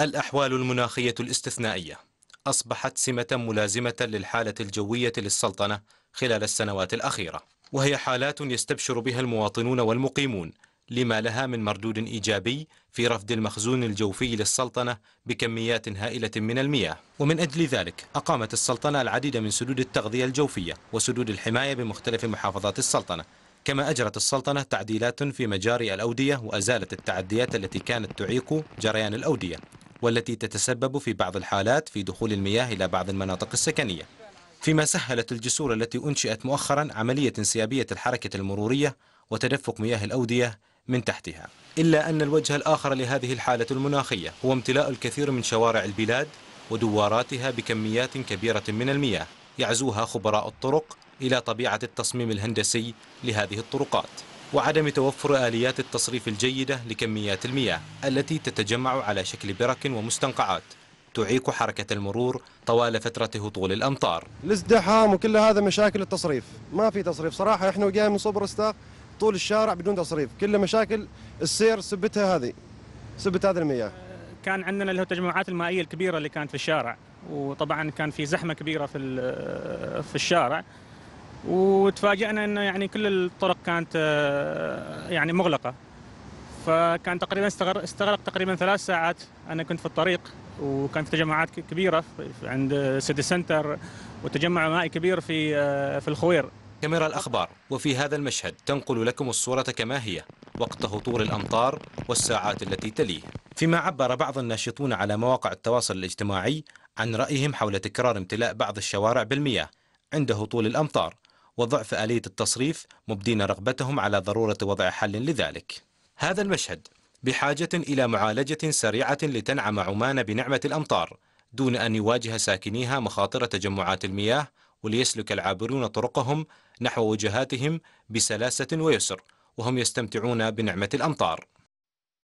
الأحوال المناخية الاستثنائية أصبحت سمة ملازمة للحالة الجوية للسلطنة خلال السنوات الأخيرة وهي حالات يستبشر بها المواطنون والمقيمون لما لها من مردود إيجابي في رفض المخزون الجوفي للسلطنة بكميات هائلة من المياه ومن أجل ذلك أقامت السلطنة العديد من سدود التغذية الجوفية وسدود الحماية بمختلف محافظات السلطنة كما أجرت السلطنة تعديلات في مجاري الأودية وأزالت التعديات التي كانت تعيق جريان الأودية والتي تتسبب في بعض الحالات في دخول المياه إلى بعض المناطق السكنية فيما سهلت الجسور التي أنشئت مؤخرا عملية انسيابية الحركة المرورية وتدفق مياه الأودية من تحتها إلا أن الوجه الآخر لهذه الحالة المناخية هو امتلاء الكثير من شوارع البلاد ودواراتها بكميات كبيرة من المياه يعزوها خبراء الطرق إلى طبيعة التصميم الهندسي لهذه الطرقات وعدم توفر آليات التصريف الجيدة لكميات المياه التي تتجمع على شكل برك ومستنقعات تعيق حركة المرور طوال فترة هطول الأمطار الازدحام وكل هذا مشاكل التصريف ما في تصريف صراحة احنا وجاي من صبر استاق طول الشارع بدون تصريف كل مشاكل السير سبتها هذه سبت هذه المياه كان عندنا التجمعات المائية الكبيرة اللي كانت في الشارع وطبعا كان في زحمة كبيرة في في الشارع وتفاجئنا انه يعني كل الطرق كانت آه، يعني مغلقه فكان تقريبا استغرق تقريبا ثلاث ساعات انا كنت في الطريق وكان في تجمعات كبيره عند سيتي سنتر وتجمع مائي كبير في آه، في الخوير كاميرا الأخبار وفي هذا المشهد تنقل لكم الصورة كما هي وقت هطول الأمطار والساعات التي تليه فيما عبر بعض الناشطون على مواقع التواصل الاجتماعي عن رأيهم حول تكرار امتلاء بعض الشوارع بالمياه عند هطول الأمطار وضعف آلية التصريف مبدين رغبتهم على ضرورة وضع حل لذلك هذا المشهد بحاجة إلى معالجة سريعة لتنعم عمان بنعمة الأمطار دون أن يواجه ساكنيها مخاطر تجمعات المياه وليسلك العابرون طرقهم نحو وجهاتهم بسلاسة ويسر وهم يستمتعون بنعمة الأمطار